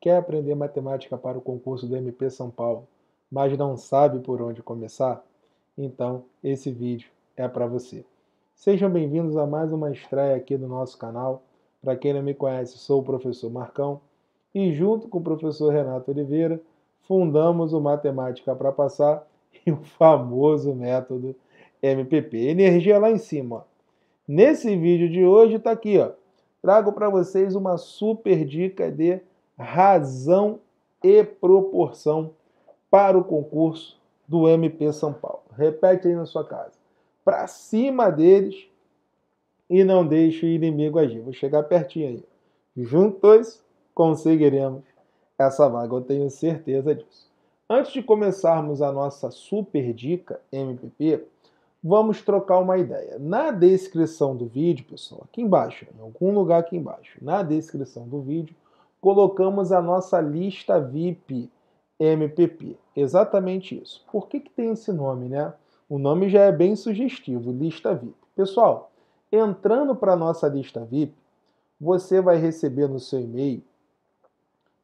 quer aprender matemática para o concurso do MP São Paulo, mas não sabe por onde começar? Então, esse vídeo é para você. Sejam bem-vindos a mais uma estreia aqui do nosso canal. Para quem não me conhece, sou o professor Marcão e junto com o professor Renato Oliveira fundamos o Matemática para Passar e o famoso método MPP. Energia lá em cima. Nesse vídeo de hoje está aqui, ó. Trago para vocês uma super dica de razão e proporção para o concurso do MP São Paulo. Repete aí na sua casa. Para cima deles e não deixe o inimigo agir. Vou chegar pertinho aí. Juntos conseguiremos essa vaga, eu tenho certeza disso. Antes de começarmos a nossa super dica MPP, vamos trocar uma ideia. Na descrição do vídeo, pessoal, aqui embaixo, em algum lugar aqui embaixo, na descrição do vídeo, colocamos a nossa lista VIP MPP. Exatamente isso. Por que, que tem esse nome, né? O nome já é bem sugestivo, lista VIP. Pessoal, entrando para a nossa lista VIP, você vai receber no seu e-mail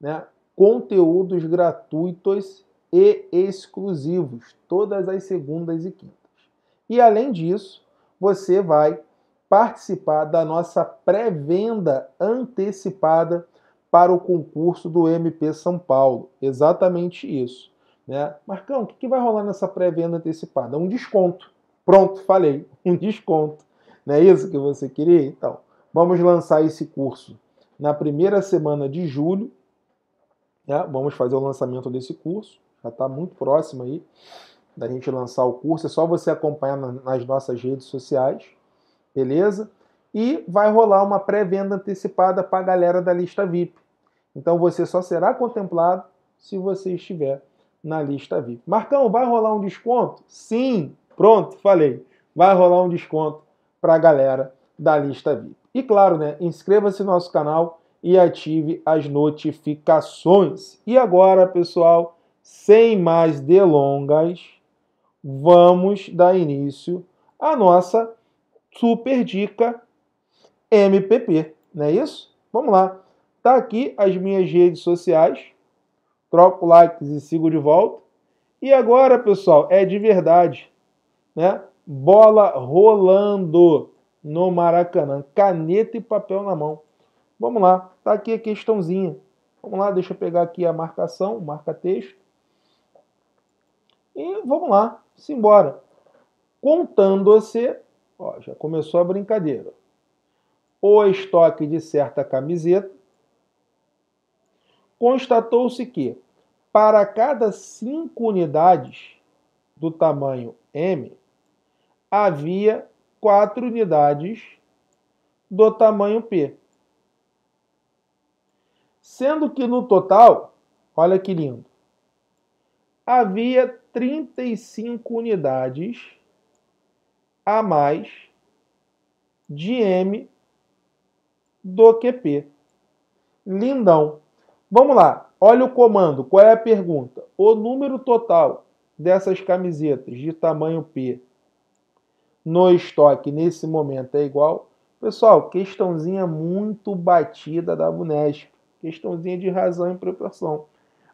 né, conteúdos gratuitos e exclusivos todas as segundas e quintas. E além disso, você vai participar da nossa pré-venda antecipada para o concurso do MP São Paulo. Exatamente isso. Né? Marcão, o que, vai rolar nessa pré-venda antecipada? Um desconto. Pronto, falei. Um desconto. Não é isso que você queria? Então, vamos lançar esse curso na primeira semana de julho. Né? Vamos fazer o lançamento desse curso. Já está muito próximo aí da gente lançar o curso. É só você acompanhar nas nossas redes sociais. Beleza? e vai rolar uma pré-venda antecipada para a galera da lista VIP. Então você só será contemplado se você estiver na lista VIP. Marcão, vai rolar um desconto? Sim, pronto, falei. Vai rolar um desconto para a galera da lista VIP. E claro, né, inscreva-se no nosso canal e ative as notificações. E agora, pessoal, sem mais delongas, vamos dar início à nossa super dica MPP, não é isso? Vamos lá. Tá aqui as minhas redes sociais. Troco likes e sigo de volta. E agora, pessoal, é de verdade, né? Bola rolando no Maracanã, caneta e papel na mão. Vamos lá, tá aqui a questãozinha. Vamos lá, deixa eu pegar aqui a marcação, marca texto. E vamos lá, simbora. Contando você, ó, já começou a brincadeira o estoque de certa camiseta, constatou-se que, para cada cinco unidades do tamanho M, havia quatro unidades do tamanho P. Sendo que no total, olha que lindo, havia 35 unidades a mais de M do QP. Lindão. Vamos lá. Olha o comando. Qual é a pergunta? O número total dessas camisetas de tamanho P no estoque nesse momento é igual. Pessoal, questãozinha muito batida da Bunesp. Questãozinha de razão e proporção.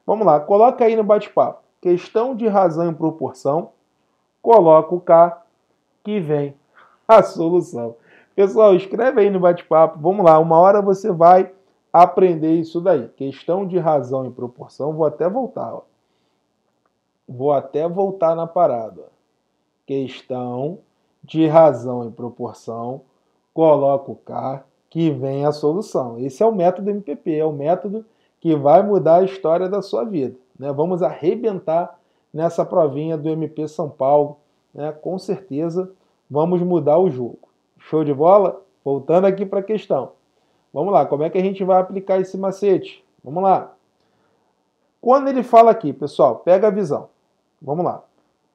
Vamos lá, coloca aí no bate-papo. Questão de razão e proporção. Coloca o K que vem a solução. Pessoal, escreve aí no bate-papo. Vamos lá, uma hora você vai aprender isso daí. Questão de razão e proporção, vou até voltar. Ó. Vou até voltar na parada. Questão de razão e proporção, coloco o K que vem a solução. Esse é o método MPP, é o método que vai mudar a história da sua vida. Né? Vamos arrebentar nessa provinha do MP São Paulo. Né? Com certeza vamos mudar o jogo. Show de bola? Voltando aqui para a questão. Vamos lá, como é que a gente vai aplicar esse macete? Vamos lá. Quando ele fala aqui, pessoal, pega a visão. Vamos lá.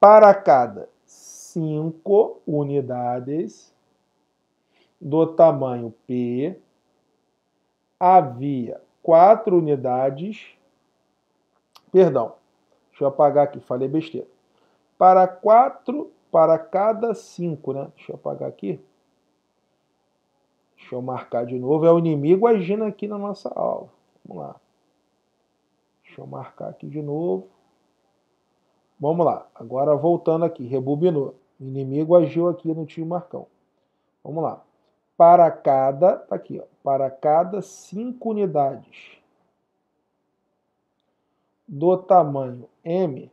Para cada 5 unidades do tamanho P, havia 4 unidades. Perdão, deixa eu apagar aqui, falei besteira. Para 4, para cada 5, né? Deixa eu apagar aqui. Deixa eu marcar de novo. É o inimigo agindo aqui na nossa aula. Vamos lá. Deixa eu marcar aqui de novo. Vamos lá. Agora voltando aqui. Rebobinou. O inimigo agiu aqui no tio Marcão. Vamos lá. Para cada. Tá aqui, ó. Para cada cinco unidades do tamanho M,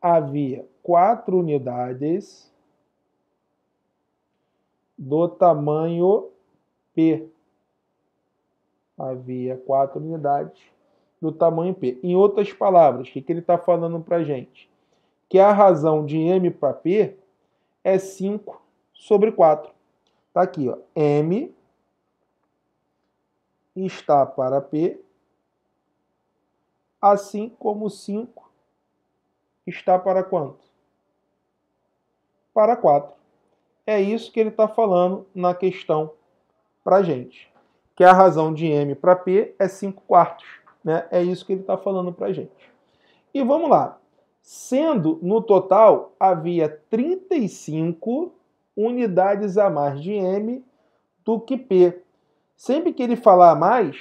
havia quatro unidades do tamanho P. Havia quatro unidades do tamanho P. Em outras palavras, o que, ele está falando para a gente? Que a razão de M para P é 5 sobre 4. Está aqui, ó. M está para P, assim como 5 está para quanto? Para 4. É isso que ele está falando na questão para a gente. Que a razão de M para P é 5 quartos. Né? É isso que ele está falando para a gente. E vamos lá. Sendo, no total, havia 35 unidades a mais de M do que P. Sempre que ele falar a mais,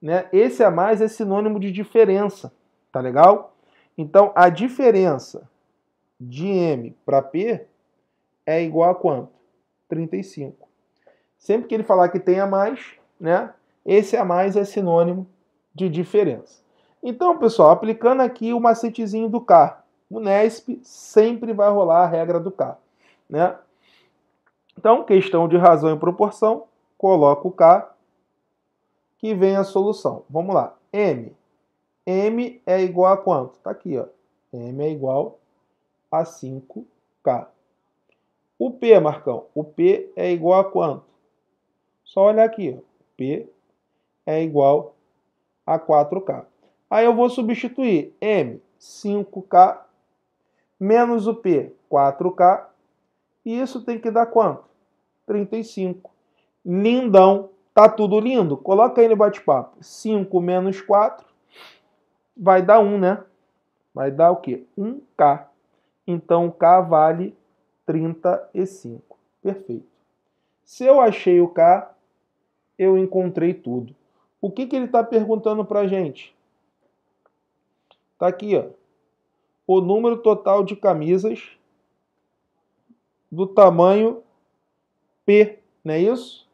né, esse a mais é sinônimo de diferença, tá legal? Então, a diferença de M para P é igual a quanto? 35. Sempre que ele falar que tem a mais, né? Esse a mais é sinônimo de diferença. Então, pessoal, aplicando aqui o macetezinho do K, o NESP sempre vai rolar a regra do K, né? Então, questão de razão e proporção, coloco o K que vem a solução. Vamos lá. M. M é igual a quanto? Está aqui, ó. M é igual a 5K. O P, Marcão, o P é igual a quanto? Só olhar aqui, P é igual a 4K. Aí eu vou substituir M, 5K, menos o P, 4K, e isso tem que dar quanto? 35. Lindão. Tá tudo lindo? Coloca aí no bate-papo. 5 menos 4 vai dar 1, né? Vai dar o quê? 1K. Então, K vale 35. Perfeito. Se eu achei o K, eu encontrei tudo. O que, que ele está perguntando para a gente? Está aqui, ó. O número total de camisas do tamanho P, não é isso?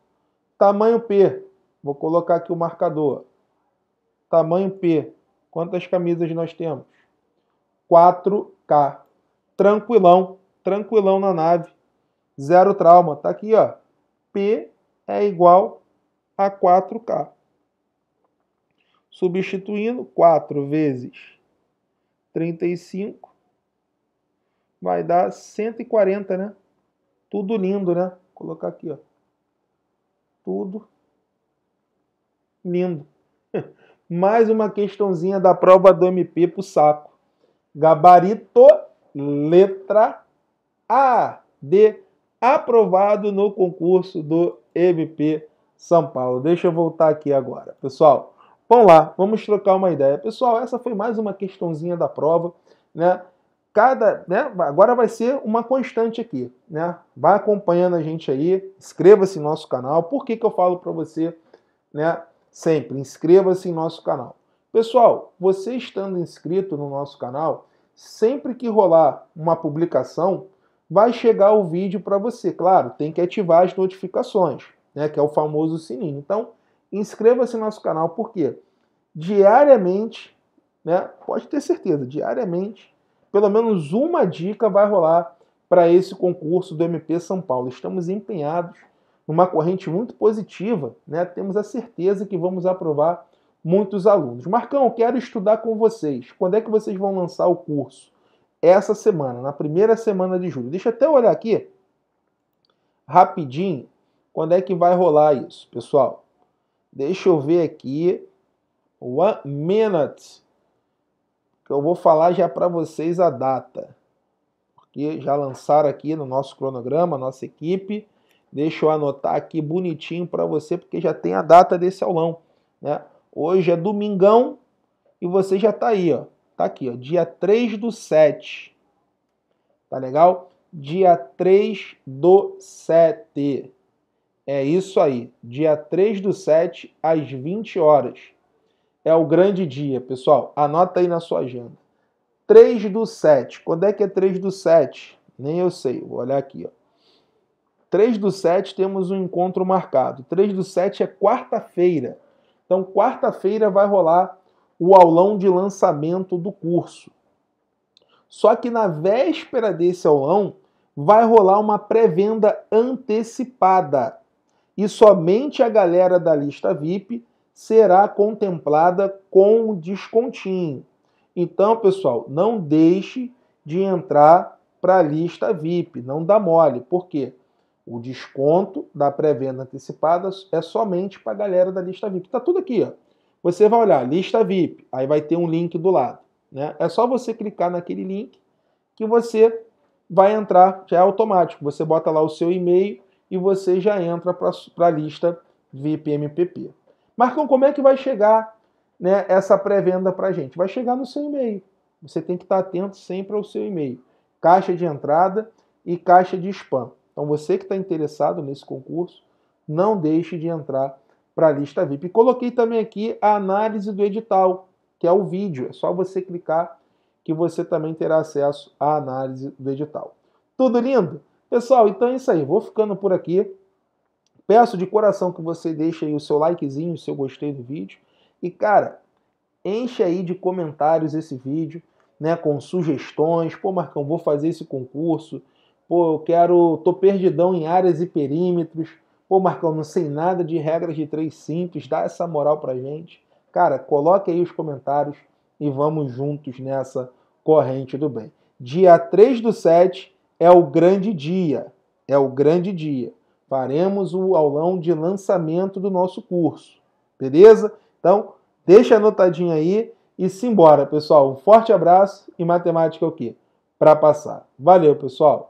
Tamanho P. Vou colocar aqui o marcador. Tamanho P. Quantas camisas nós temos? 4K. Tranquilão tranquilão na nave, zero trauma. Tá aqui, ó. P é igual a 4K. Substituindo 4 vezes 35 vai dar 140, né? Tudo lindo, né? Vou colocar aqui, ó. Tudo lindo. Mais uma questãozinha da prova do MP pro saco. Gabarito, letra a de aprovado no concurso do MP São Paulo. Deixa eu voltar aqui agora, pessoal. Vamos lá, vamos trocar uma ideia. Pessoal, essa foi mais uma questãozinha da prova, né? Cada, né? Agora vai ser uma constante aqui, né? Vai acompanhando a gente aí, inscreva-se no nosso canal. Por que, que eu falo para você, né? Sempre inscreva-se em nosso canal. Pessoal, você estando inscrito no nosso canal, sempre que rolar uma publicação, vai chegar o vídeo para você. Claro, tem que ativar as notificações, né, que é o famoso sininho. Então, inscreva-se no nosso canal, porque diariamente, né, pode ter certeza, diariamente, pelo menos uma dica vai rolar para esse concurso do MP São Paulo. Estamos empenhados numa corrente muito positiva, né? Temos a certeza que vamos aprovar muitos alunos. Marcão, quero estudar com vocês. Quando é que vocês vão lançar o curso? essa semana, na primeira semana de julho. Deixa eu até olhar aqui rapidinho quando é que vai rolar isso, pessoal. Deixa eu ver aqui. One minute. Que eu vou falar já para vocês a data. Porque já lançaram aqui no nosso cronograma, nossa equipe. Deixa eu anotar aqui bonitinho para você, porque já tem a data desse aulão. Né? Hoje é domingão e você já está aí, ó. Tá aqui, ó, dia 3 do 7. Tá legal? Dia 3 do 7. É isso aí, dia 3 do 7 às 20 horas. É o grande dia, pessoal. Anota aí na sua agenda. 3 do 7. Quando é que é 3 do 7? Nem eu sei, vou olhar aqui, ó. 3 do 7 temos um encontro marcado. 3 do 7 é quarta-feira. Então, quarta-feira vai rolar o aulão de lançamento do curso. Só que na véspera desse aulão vai rolar uma pré-venda antecipada e somente a galera da lista VIP será contemplada com o descontinho. Então, pessoal, não deixe de entrar para a lista VIP, não dá mole, porque o desconto da pré-venda antecipada é somente para a galera da lista VIP. Tá tudo aqui, ó você vai olhar lista VIP, aí vai ter um link do lado. Né? É só você clicar naquele link que você vai entrar, já é automático. Você bota lá o seu e-mail e você já entra para a lista VIP MPP. Marcão, como é que vai chegar né, essa pré-venda para a gente? Vai chegar no seu e-mail. Você tem que estar atento sempre ao seu e-mail. Caixa de entrada e caixa de spam. Então você que está interessado nesse concurso, não deixe de entrar para a lista VIP. Coloquei também aqui a análise do edital, que é o vídeo. É só você clicar que você também terá acesso à análise do edital. Tudo lindo? Pessoal, então é isso aí. Vou ficando por aqui. Peço de coração que você deixe aí o seu likezinho, o seu gostei do vídeo. E, cara, enche aí de comentários esse vídeo, né? Com sugestões. Pô, Marcão, vou fazer esse concurso. Pô, eu quero. tô perdidão em áreas e perímetros. Pô, Marcão, não sei nada de regras de três simples, dá essa moral pra gente. Cara, coloque aí os comentários e vamos juntos nessa corrente do bem. Dia 3 do 7 é o grande dia, é o grande dia. Faremos o aulão de lançamento do nosso curso, beleza? Então, deixa anotadinho aí e simbora, pessoal. Um forte abraço e matemática é o quê? Para passar. Valeu, pessoal!